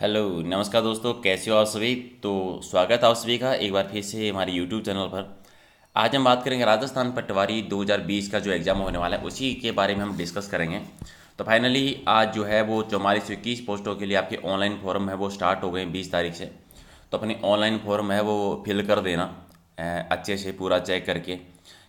hello नमस्कार दोस्तों कैसे हो आप सभी तो स्वागत है आप सभी का एक बार फिर से हमारे यूट्यूब चैनल पर आज हम बात करेंगे राजस्थान पटवारी 2020 का जो एग्ज़ाम होने वाला है उसी के बारे में हम डिस्कस करेंगे तो फाइनली आज जो है वो चौवालीस सौ इक्कीस पोस्टों के लिए आपके ऑनलाइन फॉर्म है वो स्टार्ट हो गए बीस तारीख से तो अपने ऑनलाइन फॉर्म है वो फिल कर देना अच्छे से पूरा चेक करके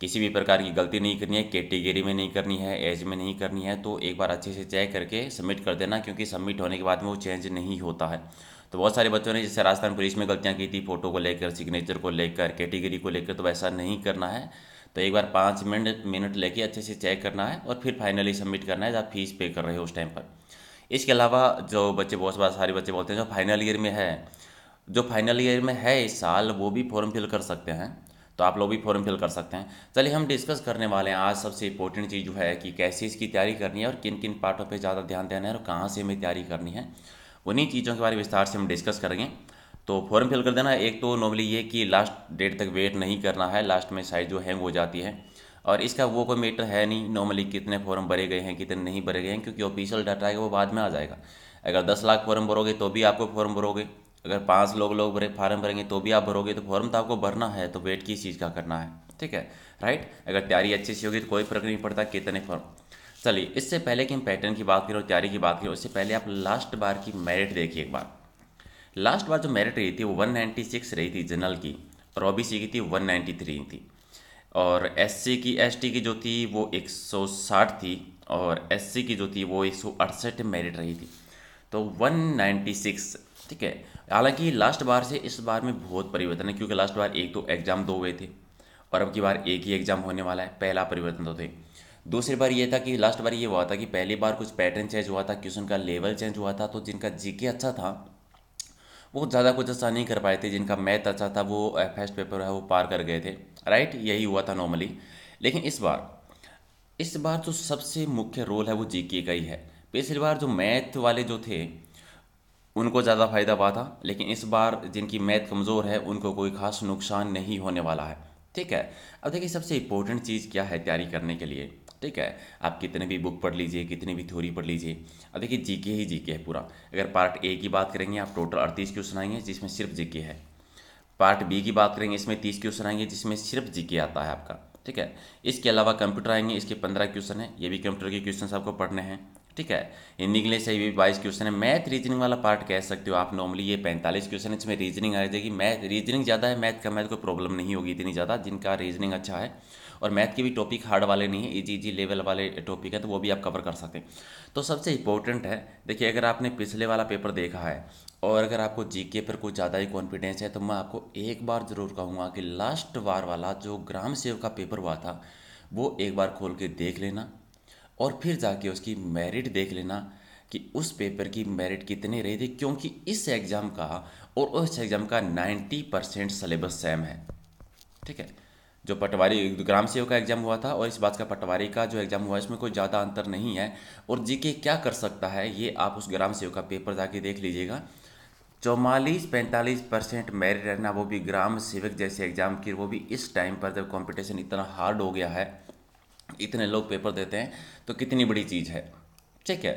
किसी भी प्रकार की गलती नहीं करनी है कैटेगरी में नहीं करनी है एज में नहीं करनी है तो एक बार अच्छे से चेक करके सबमिट कर देना क्योंकि सबमिट होने के बाद में वो चेंज नहीं होता है तो बहुत सारे बच्चों ने जैसे राजस्थान पुलिस में गलतियाँ की थी फ़ोटो को लेकर सिग्नेचर को लेकर कैटेगरी को लेकर तो वैसा नहीं करना है तो एक बार पाँच मिनट मिनट लेके अच्छे से चेक करना है और फिर फाइनली सबमिट करना है आप फीस पे कर रहे हो उस टाइम पर इसके अलावा जो बच्चे बहुत बार सारे बच्चे बोलते हैं जो फाइनल ईयर में है जो फाइनल ईयर में है इस साल वो भी फॉर्म फिल कर सकते हैं तो आप लोग भी फॉर्म फिल कर सकते हैं चलिए हम डिस्कस करने वाले हैं आज सबसे इंपॉर्टेंट चीज़ जो है कि कैसे इसकी तैयारी करनी है और किन किन पार्टों पर ज़्यादा ध्यान देना है और कहाँ से हमें तैयारी करनी है उन्हीं चीज़ों के बारे में विस्तार से हम डिस्कस करेंगे तो फॉर्म फिल कर देना एक तो नॉर्मली ये कि लास्ट डेट तक वेट नहीं करना है लास्ट में साइड जो हैंग हो जाती है और इसका वो कोई मेटर है नहीं नॉर्मली कितने फॉर्म भरे गए हैं कितने नहीं भरे गए हैं क्योंकि ऑफिशियल डाटा है वो बाद में आ जाएगा अगर दस लाख फॉर्म भरोगे तो भी आपको फॉर्म भरोगे अगर पाँच लोग लोग भरे फार्म भरेंगे तो भी आप भरोगे तो फॉर्म तो आपको भरना है तो वेट किस चीज़ का करना है ठीक है राइट अगर तैयारी अच्छी सी होगी तो कोई फर्क नहीं पड़ता कितने फॉर्म चलिए इससे पहले कि हम पैटर्न की बात करें तैयारी की बात करें उससे पहले आप लास्ट बार की मेरिट देखिए एक बार लास्ट बार जो मेरिट रही थी वो 196 रही थी जनरल की और ओ की थी 193 थी और एस की एस की जो थी वो 160 थी और एस की जो थी वो एक मेरिट रही थी तो 196 ठीक है हालांकि लास्ट बार से इस बार में बहुत परिवर्तन है क्योंकि लास्ट बार एक तो एग्ज़ाम दो हुए थे और अब की बार एक ही एग्ज़ाम होने वाला है पहला परिवर्तन तो थे दूसरी बार ये था कि लास्ट बार ये हुआ था कि पहली बार कुछ पैटर्न चेंज हुआ था क्वेश्चन का लेवल चेंज हुआ था तो जिनका जीके अच्छा था वो ज़्यादा कुछ अच्छा नहीं कर पाए थे जिनका मैथ अच्छा था वो फर्स्ट पेपर है वो पार कर गए थे राइट यही हुआ था नॉर्मली लेकिन इस बार इस बार जो सबसे मुख्य रोल है वो जीके का ही है पिछली बार जो मैथ वाले जो थे उनको ज़्यादा फ़ायदा हुआ था लेकिन इस बार जिनकी मैथ कमज़ोर है उनको कोई खास नुकसान नहीं होने वाला है ठीक है अब देखिए सबसे इम्पोर्टेंट चीज़ क्या है तैयारी करने के लिए ठीक है आप कितने भी बुक पढ़ लीजिए कितनी भी थ्योरी पढ़ लीजिए अब देखिए जीके ही जीके है पूरा अगर पार्ट ए की बात करेंगे आप टोटल अड़तीस क्वेश्चन आएंगे जिसमें सिर्फ जीके है पार्ट बी की बात करेंगे इसमें तीस क्वेश्चन आएंगे जिसमें सिर्फ जीके आता है आपका ठीक है इसके अलावा कंप्यूटर आएंगे इसके पंद्रह क्वेश्चन हैं ये भी कंप्यूटर के क्वेश्चन आपको पढ़ने हैं ठीक है हिंदी इंग्लिश से भी बाईस क्वेश्चन है मैथ रीजनिंग वाला पार्ट कह सकते हो आप नॉर्मली ये पैंतालीस क्वेश्चन है इसमें रीजनिंग आ जाएगी मैथ रीजनिंग ज़्यादा है मैथ का मैथ कोई प्रॉब्लम नहीं होगी इतनी ज़्यादा जिनका रीजनिंग अच्छा है और मैथ के भी टॉपिक हार्ड वाले नहीं है इजी इजी लेवल वाले टॉपिक है तो वो भी आप कवर कर सकते हैं तो सबसे इंपॉर्टेंट है देखिए अगर आपने पिछले वाला पेपर देखा है और अगर आपको जीके पर कुछ ज़्यादा ही कॉन्फिडेंस है तो मैं आपको एक बार ज़रूर कहूँगा कि लास्ट बार वाला जो ग्राम सेव का पेपर हुआ था वो एक बार खोल के देख लेना और फिर जाके उसकी मेरिट देख लेना कि उस पेपर की मेरिट कितने रही थी क्योंकि इस एग्ज़ाम का और उस एग्ज़ाम का 90 परसेंट सिलेबस सेम है ठीक है जो पटवारी ग्राम सेवक का एग्ज़ाम हुआ था और इस बात का पटवारी का जो एग्ज़ाम हुआ इसमें कोई ज़्यादा अंतर नहीं है और जीके क्या कर सकता है ये आप उस ग्राम सेवक का पेपर जाके देख लीजिएगा चौवालीस पैंतालीस परसेंट मेरिट रहना वो भी ग्राम सेवक जैसे एग्ज़ाम की वो भी इस टाइम पर जब कंपटीशन इतना हार्ड हो गया है इतने लोग पेपर देते हैं तो कितनी बड़ी चीज़ है ठीक है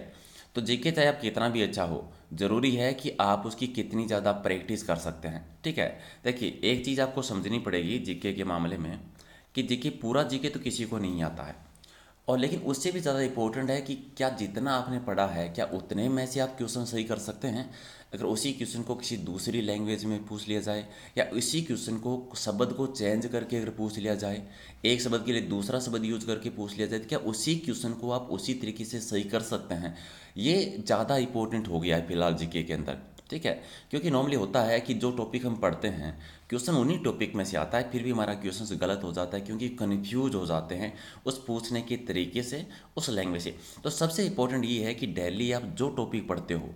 तो जीके चाहे आप कितना भी अच्छा हो ज़रूरी है कि आप उसकी कितनी ज़्यादा प्रैक्टिस कर सकते हैं ठीक है देखिए एक चीज़ आपको समझनी पड़ेगी जीके के मामले में कि जीके पूरा जीके तो किसी को नहीं आता है और लेकिन उससे भी ज़्यादा इम्पोर्टेंट है कि क्या जितना आपने पढ़ा है क्या उतने में से आप क्वेश्चन सही कर सकते हैं अगर उसी क्वेश्चन को किसी दूसरी लैंग्वेज में पूछ लिया जाए या इसी क्वेश्चन को शब्द को चेंज करके अगर पूछ लिया जाए एक शब्द के लिए दूसरा शब्द यूज करके पूछ लिया जाए तो क्या उसी क्वेश्चन को आप उसी तरीके से सही कर सकते हैं ये ज़्यादा इंपॉर्टेंट हो गया है फिलहाल जीके के अंदर ठीक है क्योंकि नॉर्मली होता है कि जो टॉपिक हम पढ़ते हैं क्वेश्चन उन्हीं टॉपिक में से आता है फिर भी हमारा क्वेश्चन गलत हो जाता है क्योंकि कन्फ्यूज हो जाते हैं उस पूछने के तरीके से उस लैंग्वेज से तो सबसे इंपॉर्टेंट ये है कि डेली आप जो टॉपिक पढ़ते हो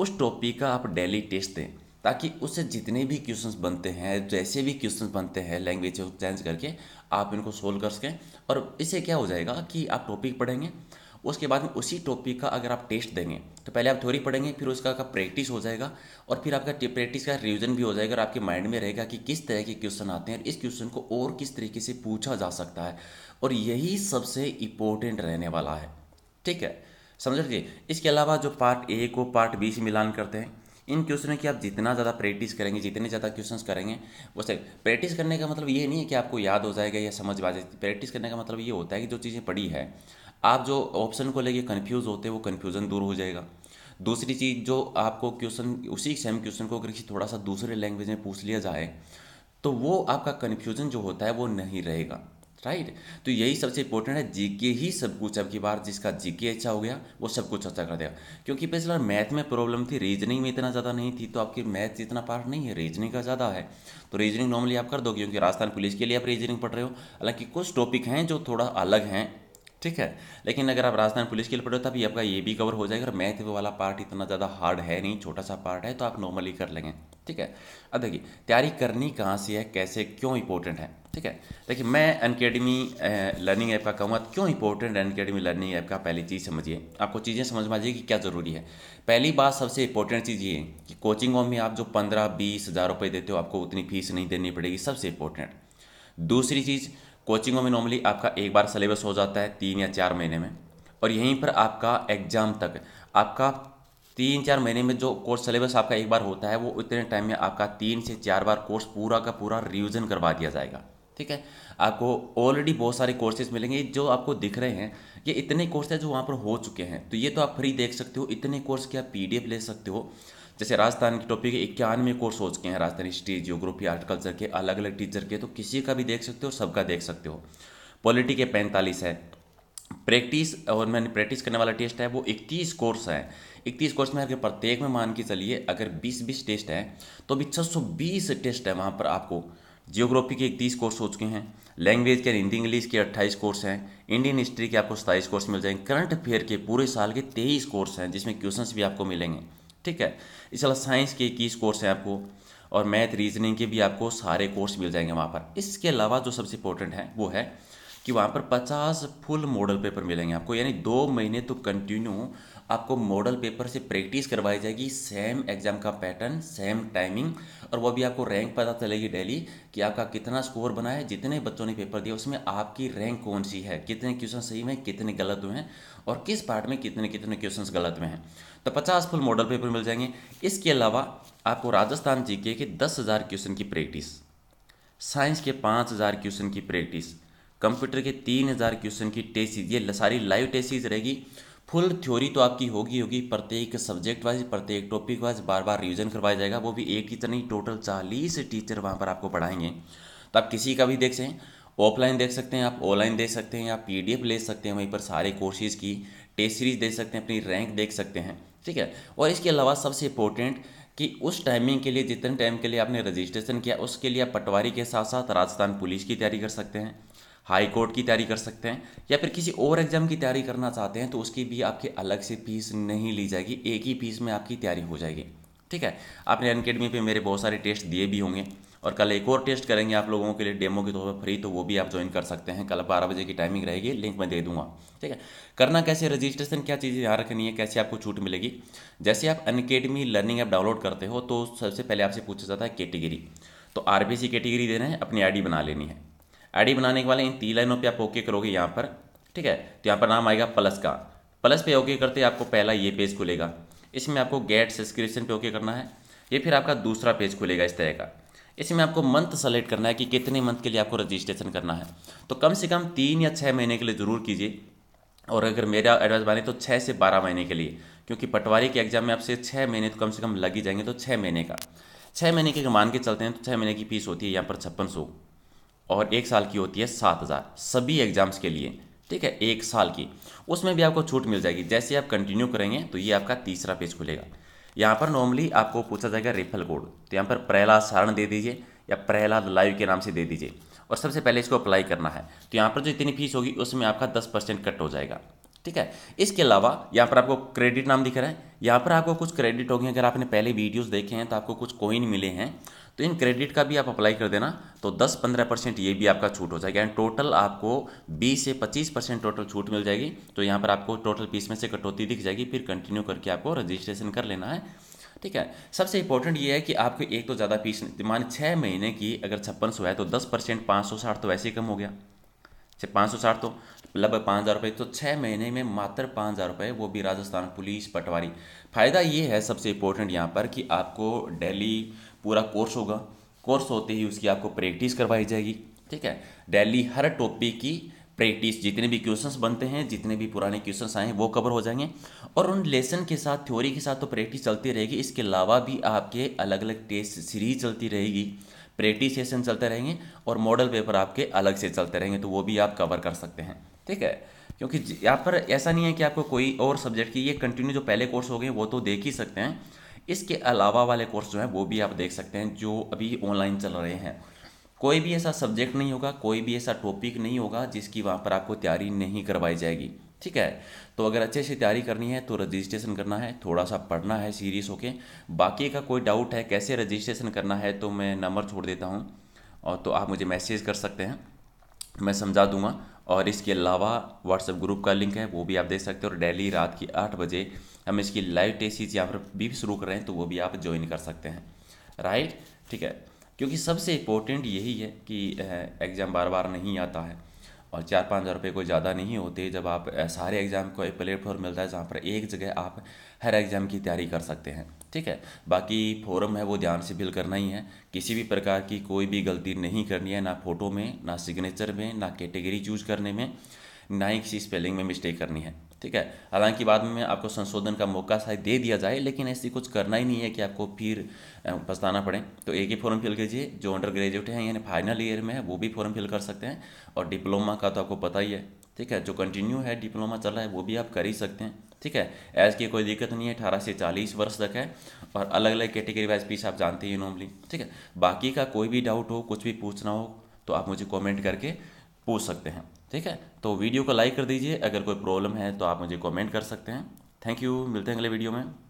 उस टॉपिक का आप डेली टेस्ट दें ताकि उससे जितने भी क्वेश्चंस बनते हैं जैसे भी क्वेश्चंस बनते हैं लैंग्वेज चेंज करके आप इनको सोल्व कर सकें और इससे क्या हो जाएगा कि आप टॉपिक पढ़ेंगे उसके बाद में उसी टॉपिक का अगर आप टेस्ट देंगे तो पहले आप थ्योरी पढ़ेंगे फिर उसका का प्रैक्टिस हो जाएगा और फिर आपका प्रैक्टिस का रिविजन भी हो जाएगा और आपके माइंड में रहेगा कि किस तरह के क्वेश्चन आते हैं और इस क्वेश्चन को और किस तरीके से पूछा जा सकता है और यही सबसे इम्पोर्टेंट रहने वाला है ठीक है समझ गए इसके अलावा जो पार्ट ए को पार्ट बी से मिलान करते हैं इन क्वेश्चनों की आप जितना ज़्यादा प्रैक्टिस करेंगे जितने ज़्यादा क्वेश्चंस करेंगे वो सही प्रैक्टिस करने का मतलब ये नहीं है कि आपको याद हो जाएगा या समझ आ जाएगी प्रैक्टिस करने का मतलब ये होता है कि जो चीज़ें पढ़ी है आप जो ऑप्शन को लेके कन्फ्यूज़ होते हैं वो कन्फ्यूज़न दूर हो जाएगा दूसरी चीज़ जो आपको क्वेश्चन उसी सेम क्वेश्चन को अगर किसी थोड़ा सा दूसरे लैंग्वेज में पूछ लिया जाए तो वो आपका कन्फ्यूज़न जो होता है वो नहीं रहेगा राइट तो यही सबसे इंपॉर्टेंट है जीके ही सब कुछ अब की बार जिसका जीके अच्छा हो गया वो सब कुछ अच्छा कर देगा क्योंकि पिछले बार मैथ में प्रॉब्लम थी रीजनिंग में इतना ज़्यादा नहीं थी तो आपकी मैथ इतना पार्ट नहीं है रीजनिंग का ज़्यादा है तो रीजनिंग नॉर्मली आप कर दो क्योंकि राजस्थान पुलिस के लिए आप रीजनिंग पढ़ रहे हो हालांकि कुछ टॉपिक हैं जो थोड़ा अलग हैं ठीक है लेकिन अगर आप राजस्थान पुलिस के लिए पढ़ो अभी आपका ये भी कवर हो जाएगा अगर मैथ वाला पार्ट इतना ज़्यादा हार्ड है नहीं छोटा सा पार्ट है तो आप नॉर्मली कर लेंगे ठीक है अब देखिए तैयारी करनी कहाँ से है कैसे क्यों इंपॉर्टेंट है ठीक है देखिए मैं अनकेडमी लर्निंग ऐप का कहूँगा क्यों इंपॉर्टेंट है अनकेडमी लर्निंग ऐप का पहली चीज़ समझिए आपको चीज़ें समझ में आ जाएगी कि क्या ज़रूरी है पहली बात सबसे इंपॉर्टेंट चीज़ ये कि कोचिंगों में आप जो पंद्रह बीस हज़ार रुपये देते हो आपको उतनी फीस नहीं देनी पड़ेगी सबसे इंपॉर्टेंट दूसरी चीज़ कोचिंगों में नॉर्मली आपका एक बार सिलेबस हो जाता है तीन या चार महीने में और यहीं पर आपका एग्ज़ाम तक आपका तीन चार महीने में जो कोर्स सिलेबस आपका एक बार होता है वो इतने टाइम में आपका तीन से चार बार कोर्स पूरा का पूरा रिविज़न करवा दिया जाएगा ठीक है आपको ऑलरेडी बहुत सारे कोर्सेज मिलेंगे जो आपको दिख रहे हैं ये इतने कोर्स हैं जो वहाँ पर हो चुके हैं तो ये तो आप फ्री देख सकते हो इतने कोर्स के आप पी ले सकते हो जैसे राजस्थान के टॉपिक इक्यानवे कोर्स हो चुके हैं राजस्थान हिस्ट्री जियोग्राफी आर्टिकल्चर के अलग अलग टीचर के तो किसी का भी देख सकते हो सबका देख सकते हो पॉलिटी के पैंतालीस है प्रैक्टिस और मैंने प्रैक्टिस करने वाला टेस्ट है वो इकतीस कोर्स है इकतीस कोर्स में आपके प्रत्येक में मान के चलिए अगर तो बीस बीस टेस्ट हैं तो अभी छः टेस्ट है वहाँ पर आपको जियोग्राफी के इकतीस कोर्स हो चुके हैं लैंग्वेज के हिंदी इंग्लिश के अट्ठाईस कोर्स हैं इंडियन हिस्ट्री के आपको सताईस कोर्स मिल जाएंगे करंट अफेयर के पूरे साल के तेईस कोर्स हैं जिसमें क्वेश्चंस भी आपको मिलेंगे ठीक है इस साइंस के इक्कीस कोर्स हैं आपको और मैथ रीजनिंग के भी आपको सारे कोर्स मिल जाएंगे वहाँ पर इसके अलावा जो सबसे इंपॉर्टेंट है वो है कि वहाँ पर पचास फुल मॉडल पेपर मिलेंगे आपको यानी दो महीने तो कंटिन्यू आपको मॉडल पेपर से प्रैक्टिस करवाई जाएगी सेम एग्जाम का पैटर्न सेम टाइमिंग और वो भी आपको रैंक पता चलेगी डेली कि आपका कितना स्कोर बना है जितने बच्चों ने पेपर दिया उसमें आपकी रैंक कौन सी है कितने क्वेश्चन सही में कितने गलत हुए हैं और किस पार्ट में कितने कितने क्वेश्चन गलत हुए हैं तो पचास फुल मॉडल पेपर मिल जाएंगे इसके अलावा आपको राजस्थान जी के दस हज़ार क्वेश्चन की प्रैक्टिस साइंस के पाँच हज़ार क्वेश्चन की प्रैक्टिस कंप्यूटर के तीन हज़ार क्वेश्चन की टेस्ट सीरीज ये सारी लाइव टेस्ट सीरीज रहेगी फुल थ्योरी तो आपकी होगी होगी प्रत्येक सब्जेक्ट वाइज प्रत्येक टॉपिक वाइज बार बार रिविजन करवाया जाएगा वो भी एक टीचर नहीं टोटल चालीस टीचर वहाँ पर आपको पढ़ाएंगे तो आप किसी का भी देख सकें ऑफलाइन देख सकते हैं आप ऑनलाइन देख सकते हैं आप एफ ले सकते हैं वहीं पर सारे कोर्सेज़ की टेस्ट सीरीज देख सकते हैं अपनी रैंक देख सकते हैं ठीक है और इसके अलावा सबसे इंपॉर्टेंट कि उस टाइमिंग के लिए जितने टाइम के लिए आपने रजिस्ट्रेशन किया उसके लिए आप पटवारी के साथ साथ राजस्थान पुलिस की तैयारी कर सकते हैं हाई कोर्ट की तैयारी कर सकते हैं या फिर किसी और एग्ज़ाम की तैयारी करना चाहते हैं तो उसकी भी आपकी अलग से फीस नहीं ली जाएगी एक ही फीस में आपकी तैयारी हो जाएगी ठीक है आपने अनकेडमी पे मेरे बहुत सारे टेस्ट दिए भी होंगे और कल एक और टेस्ट करेंगे आप लोगों के लिए डेमो के तौर पर फ्री तो वो भी आप ज्वाइन कर सकते हैं कल बारह बजे की टाइमिंग रहेगी लिंक मैं दे दूंगा ठीक है करना कैसे रजिस्ट्रेशन क्या चीज़ें यहाँ रखनी है कैसे आपको छूट मिलेगी जैसे आप अनकेडमी लर्निंग ऐप डाउनलोड करते हो तो सबसे पहले आपसे पूछा जाता है कैटेगरी तो आर कैटेगरी देना है अपनी आई बना लेनी है आईडी बनाने के वाले इन तीन लाइनों पे आप ओके करोगे यहाँ पर ठीक है तो यहाँ पर नाम आएगा प्लस का प्लस पे ओके करते आपको पहला ये पेज खुलेगा इसमें आपको गेट सब्सक्रिप्शन पे ओके करना है ये फिर आपका दूसरा पेज खुलेगा इस तरह का इसमें आपको मंथ सेलेक्ट करना है कि कितने मंथ के लिए आपको रजिस्ट्रेशन करना है तो कम से कम तीन या छः महीने के लिए ज़रूर कीजिए और अगर मेरा एडवाइस माने तो छः से बारह महीने के लिए क्योंकि पटवारी के एग्जाम में आपसे छः महीने तो कम से कम लग ही जाएंगे तो छः महीने का छः महीने के मान के चलते हैं तो छः महीने की फीस होती है यहाँ पर छप्पन सौ और एक साल की होती है सात हज़ार सभी एग्ज़ाम्स के लिए ठीक है एक साल की उसमें भी आपको छूट मिल जाएगी जैसे आप कंटिन्यू करेंगे तो ये आपका तीसरा पेज खुलेगा यहाँ पर नॉर्मली आपको पूछा जाएगा रेफल कोड तो यहाँ पर प्रहलाद सारण दे दीजिए या प्रहलाद लाइव के नाम से दे दीजिए और सबसे पहले इसको अप्लाई करना है तो यहाँ पर जो इतनी फीस होगी उसमें आपका दस परसेंट कट हो जाएगा ठीक है इसके अलावा यहाँ पर आपको क्रेडिट नाम दिख रहा है यहाँ पर आपको कुछ क्रेडिट होगी अगर आपने पहले वीडियोज़ देखे हैं तो आपको कुछ कोइन मिले हैं तो इन क्रेडिट का भी आप अप्लाई कर देना तो 10-15 परसेंट ये भी आपका छूट हो जाएगा एंड टोटल आपको 20 से 25 परसेंट टोटल छूट मिल जाएगी तो यहाँ पर आपको टोटल फीस में से कटौती दिख जाएगी फिर कंटिन्यू करके आपको रजिस्ट्रेशन कर लेना है ठीक है सबसे इंपॉर्टेंट ये है कि आपको एक तो ज़्यादा फीस मान छः महीने की अगर छप्पन सौ है तो दस परसेंट पाँच सौ साठ तो वैसे ही कम हो गया से पाँच सौ साठ तो लगभग पाँच हज़ार रुपये तो छः महीने में मात्र पाँच हज़ार रुपये वो भी राजस्थान पुलिस पटवारी फ़ायदा ये है सबसे इम्पोर्टेंट यहाँ पर कि आपको डेली पूरा कोर्स होगा कोर्स होते ही उसकी आपको प्रैक्टिस करवाई जाएगी ठीक है डेली हर टॉपिक की प्रैक्टिस जितने भी क्वेश्चंस बनते हैं जितने भी पुराने क्वेश्चंस आए हैं वो कवर हो जाएंगे और उन लेसन के साथ थ्योरी के साथ तो प्रैक्टिस चलती रहेगी इसके अलावा भी आपके अलग अलग टेस्ट सीरीज चलती रहेगी प्रैक्टिस सेशन चलते रहेंगे और मॉडल पेपर आपके अलग से चलते रहेंगे तो वो भी आप कवर कर सकते हैं ठीक है क्योंकि यहाँ पर ऐसा नहीं है कि आपको कोई और सब्जेक्ट की ये कंटिन्यू जो पहले कोर्स हो गए वो तो देख ही सकते हैं इसके अलावा वाले कोर्स जो हैं वो भी आप देख सकते हैं जो अभी ऑनलाइन चल रहे हैं कोई भी ऐसा सब्जेक्ट नहीं होगा कोई भी ऐसा टॉपिक नहीं होगा जिसकी वहाँ पर आपको तैयारी नहीं करवाई जाएगी ठीक है तो अगर अच्छे से तैयारी करनी है तो रजिस्ट्रेशन करना है थोड़ा सा पढ़ना है सीरियस होके बाकी का कोई डाउट है कैसे रजिस्ट्रेशन करना है तो मैं नंबर छोड़ देता हूँ और तो आप मुझे मैसेज कर सकते हैं मैं समझा दूंगा और इसके अलावा व्हाट्सएप ग्रुप का लिंक है वो भी आप देख सकते हो और डेली रात की आठ बजे हम इसकी लाइव टेस्टीज यहाँ पर भी शुरू कर रहे हैं तो वो भी आप ज्वाइन कर सकते हैं राइट ठीक है क्योंकि सबसे इम्पोर्टेंट यही है कि एग्ज़ाम बार बार नहीं आता है और चार पाँच हज़ार रुपये कोई ज़्यादा नहीं होते जब आप सारे एग्ज़ाम को एक प्लेटफॉर्म मिलता है जहाँ पर एक जगह आप हर एग्ज़ाम की तैयारी कर सकते हैं ठीक है बाकी फोरम है वो ध्यान से फिल करना ही है किसी भी प्रकार की कोई भी गलती नहीं करनी है ना फ़ोटो में ना सिग्नेचर में ना कैटेगरी चूज करने में ना ही किसी स्पेलिंग में मिस्टेक करनी है ठीक है हालांकि बाद में आपको संशोधन का मौका शायद दे दिया जाए लेकिन ऐसी कुछ करना ही नहीं है कि आपको फिर पछताना पड़े तो एक ही फॉर्म फिल कीजिए जो अंडर ग्रेजुएट हैं यानी फाइनल ईयर में है वो भी फॉर्म फिल कर सकते हैं और डिप्लोमा का तो आपको पता ही है ठीक है जो कंटिन्यू है डिप्लोमा चल रहा है वो भी आप कर ही सकते हैं ठीक है एज की कोई दिक्कत नहीं है अठारह से चालीस वर्ष तक है और अलग अलग कैटेगरी वाइज पीछे आप जानते ही नॉर्मली ठीक है बाकी का कोई भी डाउट हो कुछ भी पूछना हो तो आप मुझे कॉमेंट करके पूछ सकते हैं ठीक है तो वीडियो को लाइक कर दीजिए अगर कोई प्रॉब्लम है तो आप मुझे कमेंट कर सकते हैं थैंक यू मिलते हैं अगले वीडियो में